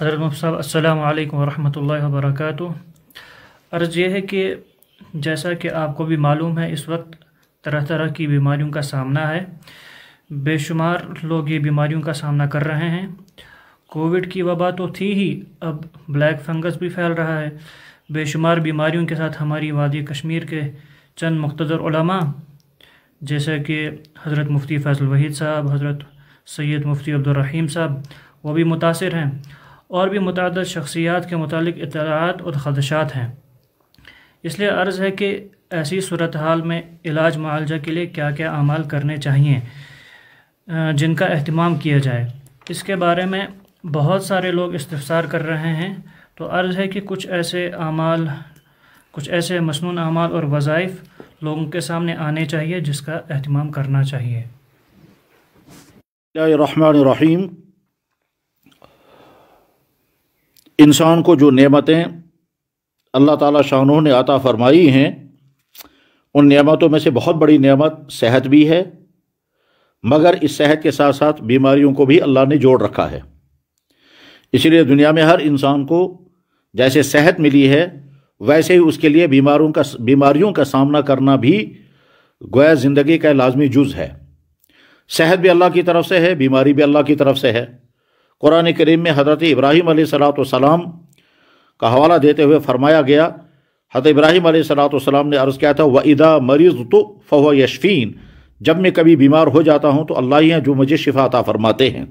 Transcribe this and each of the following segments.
हजरत मुफ्त साहब अल्लाम वरहमल वर्क अर्ज़ यह है कि जैसा कि आपको भी मालूम है इस वक्त तरह तरह की बीमारियों का सामना है बेशुमार लोग ये बीमारियों का सामना कर रहे हैं कोविड की वबा तो थी ही अब ब्लैक फंगस भी फैल रहा है बेशुमार बीमारियों के साथ हमारी वादी कश्मीर के चंद मकतदर जैसे कि हज़रत मुफ्ती फैसल वहीद साहब हज़रत सैयद मुफ्ती अब्दुलरहीम साहब वो भी मुतासर हैं और भी मुतद शख्सियात के मतलब इतलात और खदशात हैं इसलिए अर्ज़ है कि ऐसी सूरत हाल में इलाज मुआवजा के लिए क्या क्या अमाल करने चाहिए जिनका अहतमाम किया जाए इसके बारे में बहुत सारे लोग इस्तार कर रहे हैं तो अर्ज़ है कि कुछ ऐसे अमाल कुछ ऐसे मसनून अमाल और वज़ाइफ लोगों के सामने आने चाहिए जिसका अहतमाम करना चाहिए रहीम इंसान को जो नेमतें अल्लाह ताला शाह ने आता फरमाई हैं उन नेमतों में से बहुत बड़ी नेमत सेहत भी है मगर इस सेहत के साथ साथ बीमारियों को भी अल्लाह ने जोड़ रखा है इसलिए दुनिया में हर इंसान को जैसे सेहत मिली है वैसे ही उसके लिए बीमारों का बीमारियों का सामना करना भी गैर ज़िंदगी का लाजमी जुज़ है सेहत भी अल्लाह की तरफ से है बीमारी भी अल्लाह की तरफ से है कुरान करीम में हज़रत इब्राहिम सलाम का हवाला देते हुए फरमाया गया हज़रत इब्राहिम सलाम ने अर्ज़ किया था व इदा मरीज़ तो फ़ह यशफ़ीन जब मैं कभी बीमार हो जाता हूँ तो अल्लाह ही हैं जो मुझे शिफाता फरमाते हैं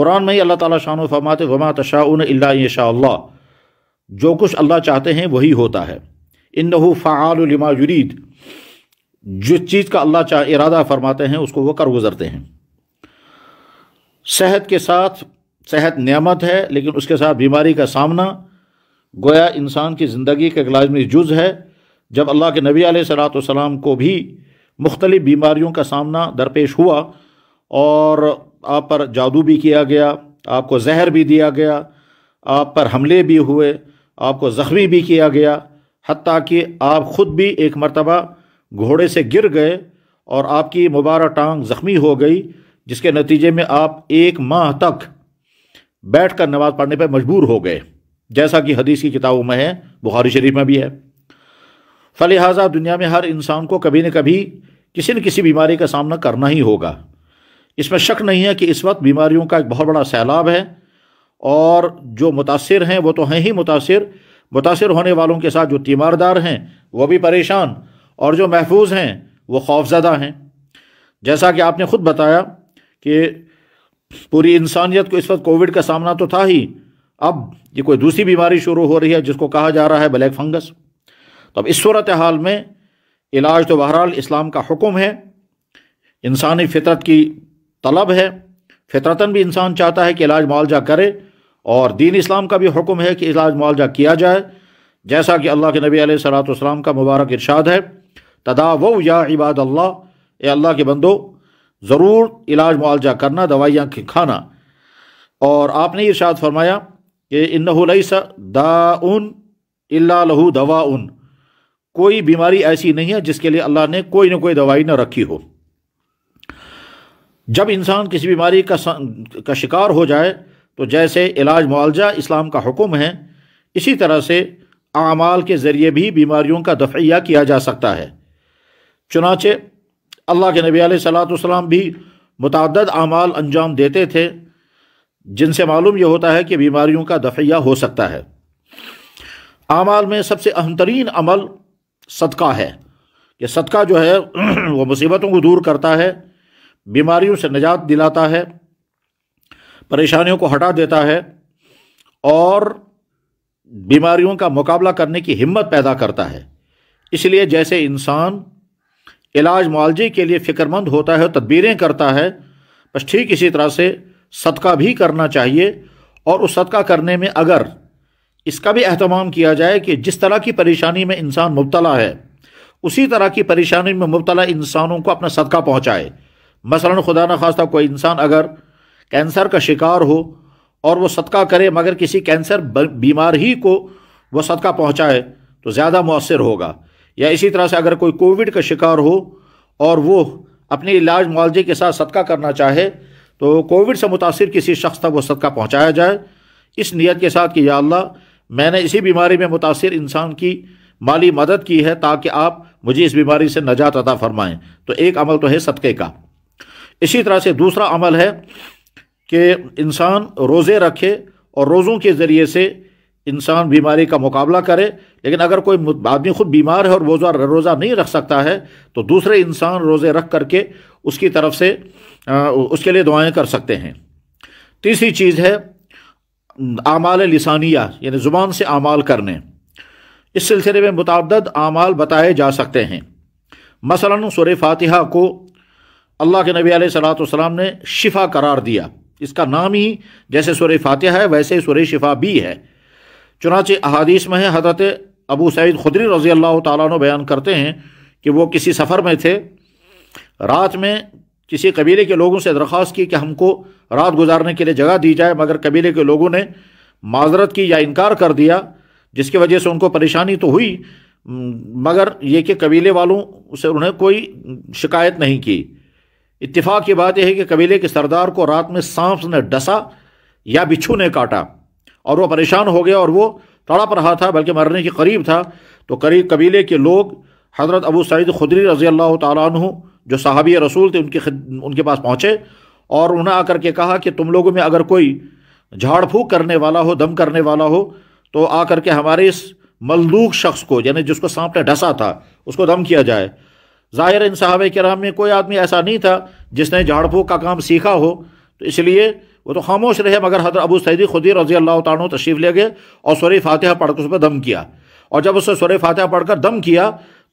कुरान में ही अल्लाह ताली शान फरमाते वमा तशाउन अल्लाह जो कुछ अल्लाह चाहते हैं वही होता है इन फ़ालमा जुरीद जिस चीज़ का अल्लाह इरादा फरमाते हैं उसको वो कर गुज़रते हैं सेहत के साथ सेहत नियामत है लेकिन उसके साथ बीमारी का सामना गोया इंसान की ज़िंदगी का एक लाजमी जुज़ है जब अल्लाह के नबी सलाम को भी मुख्तलिफ़ बीमारियों का सामना दरपेश हुआ और आप पर जादू भी किया गया आपको जहर भी दिया गया आप पर हमले भी हुए आपको ज़ख्मी भी किया गया हती कि आप ख़ुद भी एक मरतबा घोड़े से गिर गए और आपकी मुबारक टांग ज़ख्मी हो गई जिसके नतीजे में आप एक माह तक बैठ कर नमाज पढ़ने पर मजबूर हो गए जैसा कि हदीस की किताबों में है बुखारी शरीफ में भी है फलिहाजा दुनिया में हर इंसान को कभी न कभी किसी न किसी बीमारी का सामना करना ही होगा इसमें शक नहीं है कि इस वक्त बीमारियों का एक बहुत बड़ा सैलाब है और जो मुतासर हैं वो तो हैं ही मुतासर मुतासर होने वालों के साथ जो तीमारदार हैं वो भी परेशान और जो महफूज हैं वो खौफजदा हैं जैसा कि आपने ख़ुद बताया कि पूरी इंसानियत को इस वक्त कोविड का सामना तो था ही अब ये कोई दूसरी बीमारी शुरू हो रही है जिसको कहा जा रहा है ब्लैक फंगस तो अब इस सूरत हाल में इलाज तो बहरहाल इस्लाम का हुक्म है इंसानी फितरत की तलब है फितरतन भी इंसान चाहता है कि इलाज मुआवजा करे और दीन इस्लाम का भी हुक्म है कि इलाज मुआवजा किया जाए जैसा कि अल्लाह के नबी सलाम का मुबारक इरशाद है तदा वो या इबाद अल्लाह अल्लाह के बंदो ज़रूर इलाज मुआवजा करना दवाइयाँ खाना और आपने इर्शाद फरमाया कि इन्नलईसा दाउन इल्ला लहू दवा उन कोई बीमारी ऐसी नहीं है जिसके लिए अल्लाह ने कोई ना कोई दवाई ना रखी हो जब इंसान किसी बीमारी का का शिकार हो जाए तो जैसे इलाज मुआवजा इस्लाम का हुक्म है इसी तरह से आमाल के ज़रिए भी बीमारियों का दफैया किया जा सकता है चुनाचे अल्लाह के नबी सलाम भी मतदद अमाल अंजाम देते थे जिनसे मालूम यह होता है कि बीमारियों का दफैया हो सकता है अमाल में सबसे अहम तरीन अमल सदका है कि सदका जो है वह मुसीबतों को दूर करता है बीमारियों से निजात दिलाता है परेशानियों को हटा देता है और बीमारियों का मुकाबला करने की हिम्मत पैदा करता है इसलिए जैसे इंसान इलाज मुआवजे के लिए फ़िक्रमंद होता है तदबीरें करता है बस ठीक इसी तरह से सदका भी करना चाहिए और उस सदका करने में अगर इसका भी अहतमाम किया जाए कि जिस तरह की परेशानी में इंसान मुबतला है उसी तरह की परेशानी में मुबतला इंसानों को अपना सदका पहुँचाए मसला खुदा न खास्ता कोई इंसान अगर कैंसर का शिकार हो और वह सदका करे मगर किसी कैंसर बीमार ही को वह सदका पहुँचाए तो ज़्यादा मौसर होगा या इसी तरह से अगर कोई कोविड का शिकार हो और वो अपने इलाज मुआवजे के साथ सदका करना चाहे तो कोविड से मुतासर किसी शख्स तक वो सदका पहुँचाया जाए इस नीयत के साथ कि या अल्लाह मैंने इसी बीमारी में मुतासर इंसान की माली मदद की है ताकि आप मुझे इस बीमारी से नजात अदा फरमाएं तो एक अमल तो है सदक़े का इसी तरह से दूसरा अमल है कि इंसान रोज़े रखे और रोज़ों के ज़रिए से इंसान बीमारी का मुकाबला करे लेकिन अगर कोई आदमी खुद बीमार है और रोज़ा रोज़ा नहीं रख सकता है तो दूसरे इंसान रोज़े रख करके उसकी तरफ से उसके लिए दुआएं कर सकते हैं तीसरी चीज़ है आमाल लसानिया यानी ज़ुबान से आमाल करने इस सिलसिले में मुतद आमाल बताए जा सकते हैं मसला सुर फातिहा को अल्लाह के नबी सलाम ने शिफा करार दिया इसका नाम ही जैसे सुर फातह है वैसे सुर शिफा भी है चुनाच अहादीस में है हजरत अबू सैद खुदरी रज़ी अल्लाह तु बयान करते हैं कि वो किसी सफ़र में थे रात में किसी कबीले के लोगों से दरख्वास्त की कि हमको रात गुजारने के लिए जगह दी जाए मगर कबीले के लोगों ने माजरत की या इनकार कर दिया जिसकी वजह से उनको परेशानी तो हुई मगर ये कि कबीले वालों से उन्हें कोई शिकायत नहीं की इतफाक़ की बात यह है कि कबीले के सरदार को रात में सांप ने डसा या बिच्छू ने काटा और वो परेशान हो गया और वो तड़प रहा था बल्कि मरने के करीब था तो करीब कबीले के लोग हज़रत अबू सईद खुदरी रज़ी अल्लाह तु जो साहबी रसूल थे उनके उनके पास पहुँचे और उन्हें आकर के कहा कि तुम लोगों में अगर कोई झाड़ फूँक करने वाला हो दम करने वाला हो तो आकर के हमारे इस मलदूक शख्स को यानी जिसको सांप ने ढसा था उसको दम किया जाए ज़ाहिर इन साहब कराम में कोई आदमी ऐसा नहीं था जिसने झाड़ फूँक का काम सीखा हो तो इसलिए वो तो खामोश रहे मगर हजरत अबू सैदी खुदी रजी अल्लाह तु तशरीफ़ ले गए और सोरे फातह पढ़कर उस पर दम किया और जब उसने सोरे फातह पढ़कर दम किया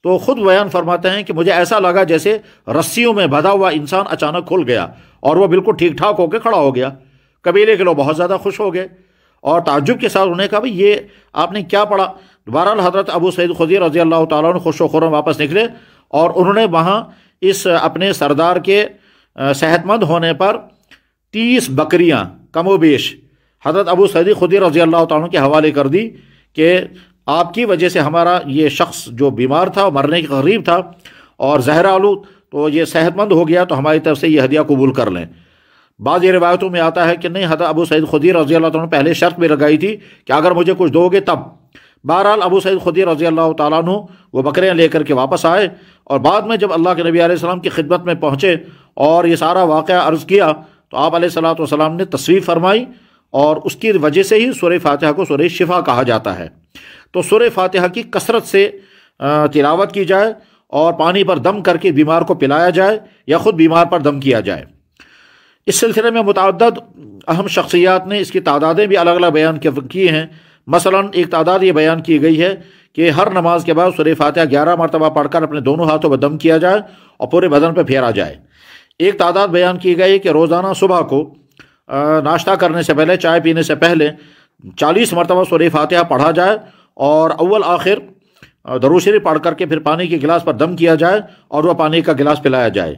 तो ख़ुद बयान फरमाते हैं कि मुझे ऐसा लगा जैसे रस्सियों में बधा हुआ इंसान अचानक खुल गया और वह बिल्कुल ठीक ठाक होकर खड़ा हो गया कबीले के लोग बहुत ज़्यादा खुश हो गए और ताजुब के साथ उन्हें कहा भाई ये आपने क्या पढ़ा बहरहाल हजरत अबू सैद खुदी रजी अल्लाह तुम खुश खुरम वापस निकले और उन्होंने वहाँ इस अपने सरदार के सेहतमंद होने पर तीस बकरियाँ कमोबेश हज़रत अबू सदी खुदी रज़ी अल्लाह तु के हवाले कर दी कि आपकी वजह से हमारा ये शख्स जो बीमार था मरने के करीब था और जहर आलू तो ये सेहतमंद हो गया तो हमारी तरफ से ये हदिया कबूल कर लें बाद रिवायतों में आता है कि नहीं हजरत अबू सईद खुदी रज़ी अल्लाह तु पहले शर्त भी लगाई थी कि अगर मुझे कुछ दोगे तब बहरहाल अबू सईद खुदी रज़ी अल्लाह तु वो बकरियाँ लेकर के वापस आए और बाद में जब अल्लाह के नबी आसमाम की खिदमत में पहुँचे और ये सारा वाक़ अर्ज़ किया तो आप सलात वसलाम ने तस्वीर फरमाई और उसकी वजह से ही सुर फातहा को सुर शिफा कहा जाता है तो सुर फातहा की कसरत से तिलावत की जाए और पानी पर दम करके बीमार को पिलाया जाए या ख़ुद बीमार पर दम किया जाए इस सिलसिले में मुतद अहम शख्सियात ने इसकी तादादें भी अलग अलग बयान की हैं मसलन एक तादाद ये बयान की गई है कि हर नमाज के बाद सुर फातह ग्यारह मरतबा पढ़कर अपने दोनों हाथों पर दम किया जाए और पूरे बदन पर फेरा जाए एक तादाद बयान की गई कि रोज़ाना सुबह को नाश्ता करने से पहले चाय पीने से पहले चालीस मरतबा सूर्य फातहा पढ़ा जाए और अव्वल आखिर दरूशरी पढ़ करके फिर पानी के गिलास पर दम किया जाए और वह पानी का गिलास पिलाया जाए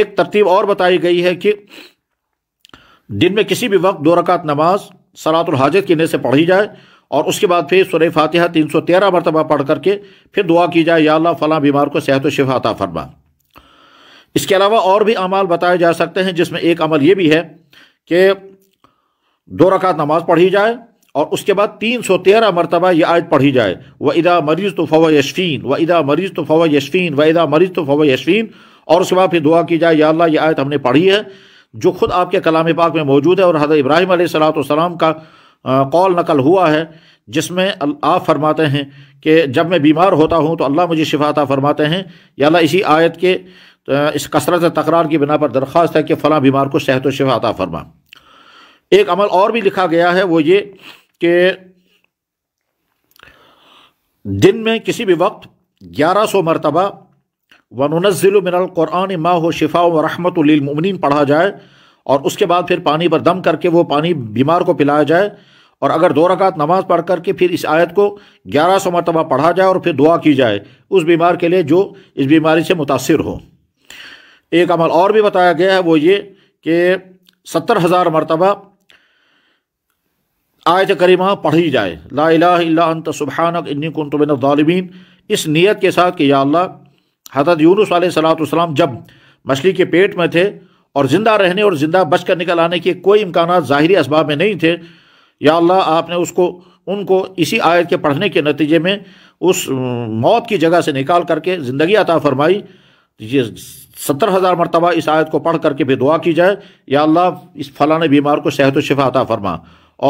एक तरतीब और बताई गई है कि दिन में किसी भी वक्त दो रकात नमाज सलातुल हाजत की से पढ़ी जाए और उसके बाद फिर सुर फातिहा तीन सौ तेरह मरतबा पढ़ करके फिर दुआ की जाए या फ़लाँ बीमार को सेहत व शिफाता फरमा इसके अलावा और भी अमाल बताए जा सकते हैं जिसमें एक अमल ये भी है कि दो रकात नमाज पढ़ी जाए और उसके बाद तीन सौ तेरह मरतबा यह आयत पढ़ी जाए व इदा मरीज़ तो फ़वा यशफ़ीन व इदा मरीज़ तो फ़वा यशफ़ीन व इदा मरीज़ तो फ़वा यशफ़ीन और उसके बाद फिर दुआ की जाए या अल्लाह यह आयत हमने पढ़ी है जो खुद आपके कलाम पाक में मौजूद है और हज़रत इब्राहिम सलाम का कौल नकल हुआ है जिसमें आप फरमाते हैं कि जब मैं बीमार होता हूँ तो अल्लाह मुझे शिफाता फरमाते हैं या अल्लाह इसी आयत के तो इस कसरत तकरार की बिना पर दरख्वास्त है कि फ़लाँ बीमार को सेहत व शिफा अता फरमा एक अमल और भी लिखा गया है वो ये कि दिन में किसी भी वक्त ग्यारह सौ मरतबा वनज़िल मिनलक़ुरान माँ हो शिफा व रहमत लमनिन पढ़ा जाए और उसके बाद फिर पानी पर दम करके वो पानी बीमार को पिलाया जाए और अगर दो रकात नमाज पढ़ करके फिर इस आयत को ग्यारह सौ मरतबा पढ़ा जाए और फिर दुआ की जाए उस बीमार के लिए जो इस बीमारी से मुतासर हो एक अमल और भी बताया गया है वो ये कि सत्तर हज़ार मरतबा आयत करीमा पढ़ी जाए ला इला अंत सुबहानक इन्नी कुन इस नीयत के साथ कि या अल्लाह हजरत यूनुस सलाम जब मछली के पेट में थे और ज़िंदा रहने और ज़िंदा बच कर निकल आने के कोई इम्कान ज़ाहरी इसबाब में नहीं थे या अल्लाह आपने उसको उनको इसी आयत के पढ़ने के नतीजे में उस मौत की जगह से निकाल करके ज़िंदगी अता फरमाई ये सत्तर हज़ार मरतबा इस आयत को पढ़ करके भी दुआ की जाए या अल्लाह इस फलाने बीमार को सेहत व शिफा अता फरमा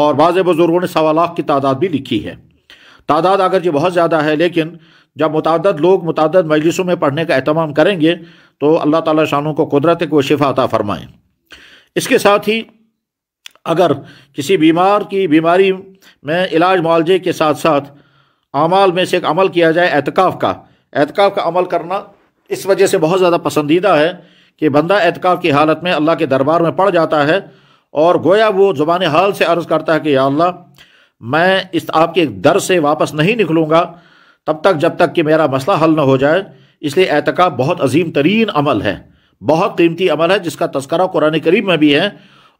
और बाज़ बुज़ुर्गों ने सवा लाख की तादाद भी लिखी है तादाद अगर ये बहुत ज़्यादा है लेकिन जब मुतद लोग मुतद मजलिसों में पढ़ने का अहतमाम करेंगे तो अल्लाह ताली शानों को कुदरत को शिफा अता फरमाएँ इसके साथ ही अगर किसी बीमार की बीमारी में इलाज मुआवजे के साथ साथ अमाल में से एक अमल किया जाए एहतिकाफ़ का एहतिकाफ़ का अमल करना इस वजह से बहुत ज़्यादा पसंदीदा है कि बंदा एतका की हालत में अल्लाह के दरबार में पड़ जाता है और गोया वो ज़ुबान हाल से अर्ज़ करता है कि या अल्लाह मैं इस आपके दर से वापस नहीं निकलूँगा तब तक जब तक कि मेरा मसला हल न हो जाए इसलिए एतका बहुत अजीम तरीन अमल है बहुत कीमती अमल है जिसका तस्करा कुरान करीब में भी है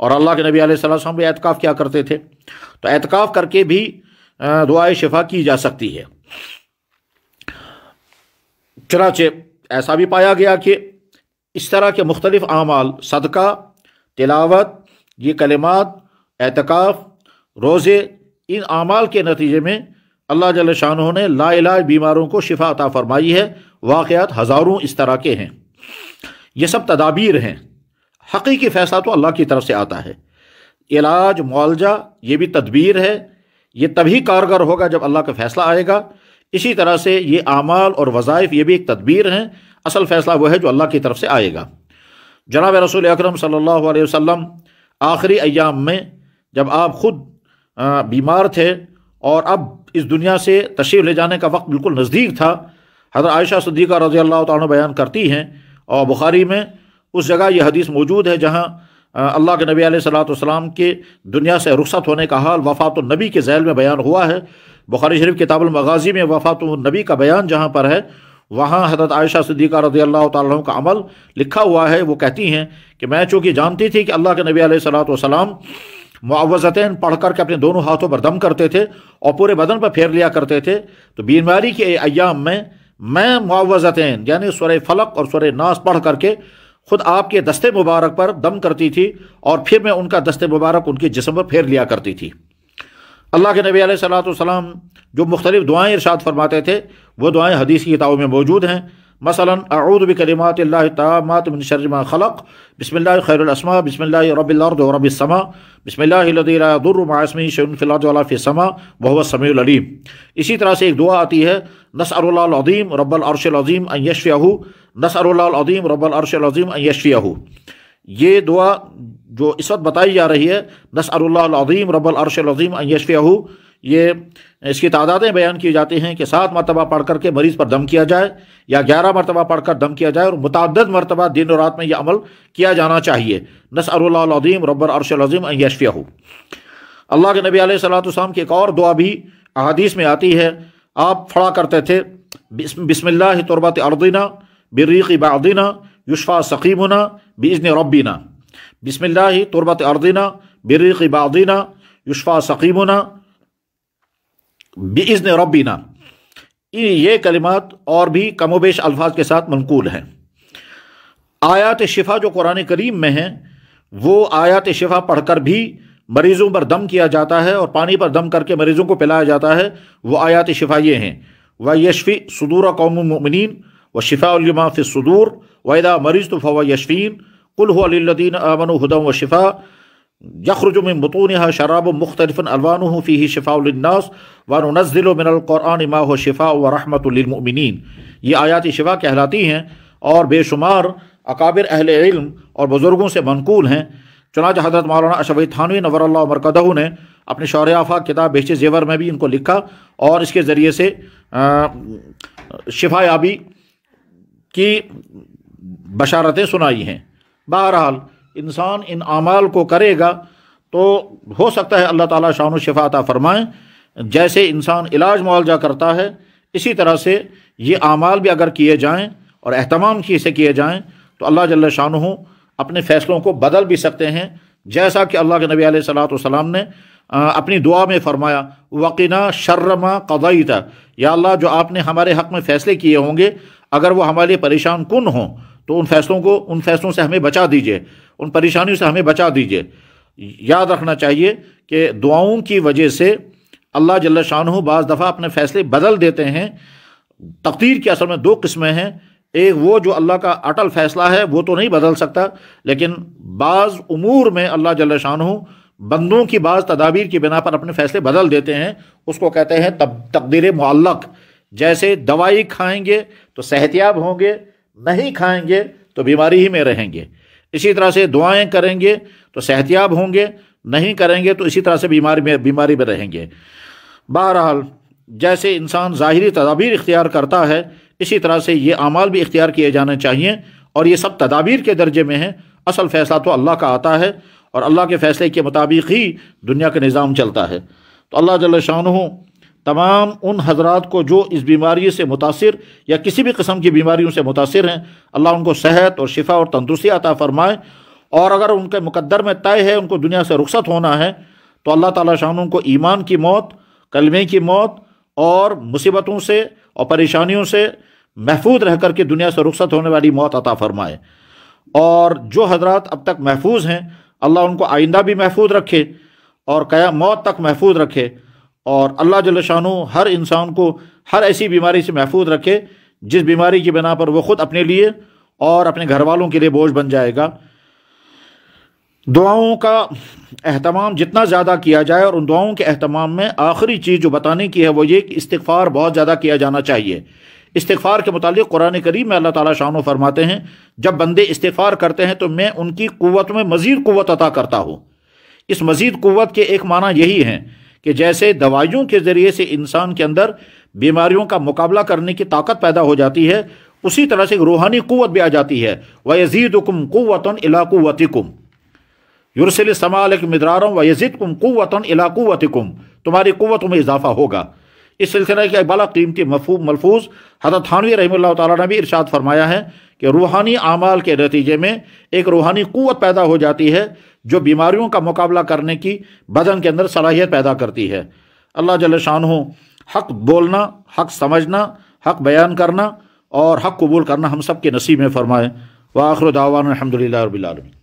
और अल्लाह के नबी आलम भी एतकाफ़ क्या करते थे तो एतकाफ़ करके भी दुआ शिफा की जा सकती है चुनाचे ऐसा भी पाया गया कि इस तरह के मुख्तलिफ अमाल सदका तिलावत ये कलमात एतकाफ़ रोज़े इन अमाल के नतीजे में अल्लाह जल शाह ने लाइलाज बीमारों को शिफा अता फरमाई है वाक़ात हज़ारों इस तरह के हैं ये सब तदाबीर हैं हकीकी फ़ैसला तो अल्लाह की तरफ से आता है इलाज मुआवजा ये भी तदबीर है ये तभी कारगर होगा जब अल्लाह का फ़ैसला आएगा इसी तरह से ये आमाल और वज़ाइफ ये भी एक तदबीर हैं असल फ़ैसला वह है जो अल्लाह की तरफ से आएगा जनाब रसूल अक्रम सल्लल्लाहु अलैहि वसल्लम आखिरी अयाम में जब आप ख़ुद बीमार थे और अब इस दुनिया से तशरीफ़ ले जाने का वक्त बिल्कुल नज़दीक था हजरत आयशा सदीक़ा रज़ी अल्लाह तन बयान करती हैं और बुखारी में उस जगह यह हदीस मौजूद है जहाँ अल्लाह के नबी सलाम के दुनिया से रुख्सत होने का हाल वफ़ात नबी के जैल में बयान हुआ है बुखारी शरीफ मगाजी में वफ़ात नबी का बयान जहाँ पर है वहाँ हजरत आयशा सिद्दीक़ा रजी अल्लाह तुम का अमल लिखा हुआ है वो कहती हैं कि मैं चूँकि जानती थी कि अल्लाह के नबी सलाम मुआवज़तें पढ़ करके अपने दोनों हाथों पर दम करते थे और पूरे बदन पर फेर लिया करते थे तो बीमारी के अयाम में मैं मुआवज़तें यानी सुर फलक और सुर नास पढ़ करके खुद आपके दस्ते मुबारक पर दम करती थी और फिर मैं उनका दस्ते मुबारक उनके जिसम पर फेर लिया करती थी अल्लाह के नबी सलाम जो मुख्तलिफ़ दुआएँ इरशाद फरमाते थे वो दुआएँ हदीस की किताबों में मौजूद हैं मसला आऊद बकलमात तमातमा खलक बसमिल्ल खैरसमा बसमिल्ल रबिल्लर्द रबिलसमा बसमिल्लादुरमासमी शफ़िलसमा वह समयलीम इसी तरह से एक दुआ आती है नसरदीम रब्बल अरशल अज़ीम अयशफ़ियाहू नसरदीम रब्बल अरशल अज़ीम अयशफ़ियाहू ये दुआ जो इस वक्त बताई जा रही है नस अरुल्लाजीम रबल अरशीम यशफ़ू ये इसकी तादादें बयान की जाती हैं कि सात मरतबा पढ़ करके मरीज़ पर दम किया जाए या ग्यारह मरतबा पढ़कर दम किया जाए और मुतद मरतबा दिन और रात में यह अमल किया जाना चाहिए नस अरुल्लाजीम रबल अरशीम यशफ़ू अल्लाह के नबी सलाम की एक और दुआ भी अहदीस में आती है आप फड़ा करते थे बिसमिल्ला तरबत अर्दीना बर्रीक़ी बादीना युशफ़ा सकीमुना बीजन रबीना बिसमिल्ला तुरबत अर्दिना बर्रक़ बादीना युशफ़ा सकीमुना बीजन रबीना ये कलिमात और भी कमोबेश अल्फाज के साथ मनकूल हैं आयात शिफा जो कुरान करीम में हैं वो आयात शिफा पढ़कर भी मरीज़ों पर दम किया जाता है और पानी पर दम करके मरीज़ों को पिलाया जाता है वो आयात शिफा ये हैं व यशफ़ी सदूर कौम ममिन व शिफ़ालमा फ़िसदूर वैदा मरीज़ तो फ़वा यशफ़ीन कुल्हदीन आमन हदम व शिफा यखरजुम बतूनहा शराब मुख्तलिफ़न अलवान फ़ी शिफ़ानास वन नज़िल मिनक़ुरान मा हो शिफ़ा व रहमतमिन ये आयात शिफा कहलाती हैं और बेशुमार अकाबिर अहल इल्म और बुज़ुर्गों से मनकूल हैं चुनाच हजरत मौलाना अशबई थानवी नवर मरकदह ने अपने शौरआफ़ा किताब बेचे जेवर में भी इनको लिखा और इसके ज़रिए से शिफा याबी की बशारतें सुनाई हैं बहरहाल इंसान इन अमाल को करेगा तो हो सकता है अल्लाह ताला शान शिफाता फरमाएँ जैसे इंसान इलाज मुआवजा करता है इसी तरह से ये अमाल भी अगर किए जाएँ और अहतमाम से किए जाएँ तो अल्लाह जल्ल शान अपने फ़ैसलों को बदल भी सकते हैं जैसा कि अल्लाह के नबी सलाम ने अपनी दुआ में फरमाया वकीना शर्रमा कदाई था या अल्लाह जो आपने हमारे हक़ में फ़ैसले किए होंगे अगर वो हमारे लिए परेशान कन हों तो उन फैसलों को उन फैसलों से हमें बचा दीजिए उन परेशानियों से हमें बचा दीजिए याद रखना चाहिए कि दुआओं की वजह से अल्लाह जल्ला शाह बज़ दफ़ा अपने फैसले बदल देते हैं तकदीर के असल में दो किस्में हैं एक वो जो अल्लाह का अटल फैसला है वो तो नहीं बदल सकता लेकिन बाज़ उमूर में अल्लाह जल्ला शाह बंदों की बाज़ तदाबीर की बिना पर अपने फैसले बदल देते हैं उसको कहते हैं तब तकदीर मल्लक जैसे दवाई खाएंगे तो सेहतियाब होंगे नहीं खाएंगे तो बीमारी ही में रहेंगे इसी तरह से दुआएं करेंगे तो सेहतियाब होंगे नहीं करेंगे तो इसी तरह से बीमारी में बीमारी में रहेंगे बहरहाल जैसे इंसान ज़ाहरी तदाबीर इख्तियार करता है इसी तरह से ये अमाल भी इख्तियार किए जाने चाहिए और ये सब तदाबीर के दर्जे में हैं असल फ़ैसला तो अल्लाह का आता है और अल्लाह के फ़ैसले के मुताबिक ही दुनिया का निज़ाम चलता है तो अल्लाह जल शाह तमाम उन हजरात को जो इस बीमारी से मुतासर या किसी भी कस्म की बीमारियों से मुतासर हैं अल्लाह उनको सेहत और शिफा और तंदरुस्ती अता फ़रमाए और अगर उनके मुकदर में तय है उनको दुनिया से रुखसत होना है तो अल्लाह ताली शाह उनको ईमान की मौत कलमे की मौत और मुसीबतों से और परेशानियों से महफूज रह करके दुनिया से रुखसत होने वाली मौत अता फ़रमाए और जो हजरात अब तक महफूज हैं अल्लाह उनको आइंदा भी महफूज रखे और कया मौत तक महफूज रखे और अल्लाह जल शानो हर इंसान को हर ऐसी बीमारी से महफूज रखे जिस बीमारी की बिना पर वो ख़ुद अपने लिए और अपने घर वालों के लिए बोझ बन जाएगा दुआओं का अहतमाम जितना ज़्यादा किया जाए और उन दुआओं के अहतमाम में आखिरी चीज़ जो बताने की है वो ये कि इस्तफ़ार बहुत ज़्यादा किया जाना चाहिए इस्तफ़ार के मुतालिक कुरान करीम में अल्लाह ताला शानो फरमाते हैं जब बंदे इस्तफ़ार करते हैं तो मैं उनकी क़वत में मज़ीद क़वत अता करता हूँ इस मज़ीद क़वत के एक माना यही हैं कि जैसे दवाइयों के ज़रिए से इंसान के अंदर बीमारियों का मुकाबला करने की ताकत पैदा हो जाती है उसी तरह से रूहानी कुत भी आ जाती है व यजीदकुम क़वतन इलाक़वतिकुम युरसिल समाल मदरारम व यजीदकुम क़वतन इलाक़वतिकुम तुम्हारी क़वत में इजाफा होगा इस सिलसिले के बला कीमती मफहूम मलफूज हजरत थानवी रही तरशाद ने भी फरमाया है कि रूहानी आमाल के नतीजे में एक रूहानी क़वत पैदा हो जाती है जो बीमारियों का मुकाबला करने की बदन के अंदर सलाहियत पैदा करती है अल्लाह जल शान हो हक बोलना हक समझना हक बयान करना और हक कबूल करना हम सब के नसीब में फ़रमाएँ वाखर दावान अलहमदिल्ला रबीआलमी